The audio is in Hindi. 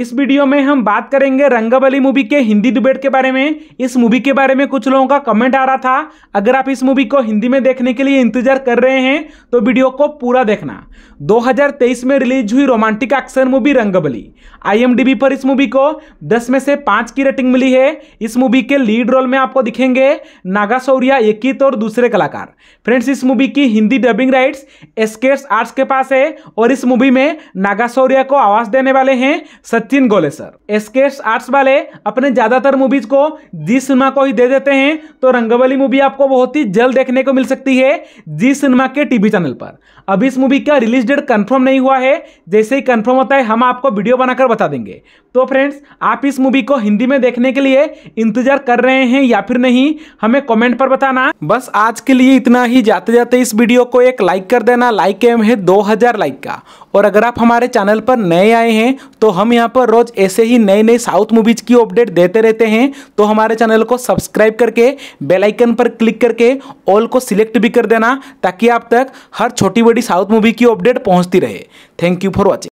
इस वीडियो में हम बात करेंगे रंगावली मूवी के हिंदी डिबेट के बारे में इस मूवी के बारे में कुछ लोगों का कमेंट आ रहा था अगर आप इस मूवी को हिंदी में देखने के लिए इंतजार कर रहे हैं तो वीडियो को पूरा देखना 2023 में रिलीज हुई romantic action movie Rangavali IMDb पर इस मूवी को 10 में से 5 की रेटिंग मिली है इस मूवी के लीड रोल में आपको दिखेंगे नागा शौर्या एकित और दूसरे कलाकार फ्रेंड्स इस मूवी की हिंदी डबिंग राइट्स एसकेट्स आर्ट्स के पास है और इस मूवी में नागा को आवाज देने वाले हैं तीन गोल है सर एस्केट्स आर्ट्स वाले अपने ज्यादातर मूवीज को जी सिनेमा को ही दे देते हैं तो रंगवली मूवी आपको बहुत ही जल्द देखने को मिल सकती है जी सिनेमा के टीवी चैनल पर अब इस मूवी का रिलीज डेट कंफर्म नहीं हुआ है जैसे ही कंफर्म होता है हम आपको वीडियो बनाकर बता देंगे तो फ्रेंड्स आप इस मूवी को हिंदी में देखने के लिए इंतजार कर रहे हैं या फिर नहीं हमें कॉमेंट पर बताना बस आज के लिए इतना ही जाते जाते इस वीडियो को एक लाइक कर देना लाइक एम है दो लाइक का और अगर आप हमारे चैनल पर नए आए हैं तो हम यहाँ पर पर रोज ऐसे ही नई नई साउथ मूवीज की अपडेट देते रहते हैं तो हमारे चैनल को सब्सक्राइब करके बेलाइकन पर क्लिक करके ऑल को सिलेक्ट भी कर देना ताकि आप तक हर छोटी बड़ी साउथ मूवी की अपडेट पहुंचती रहे थैंक यू फॉर वॉचिंग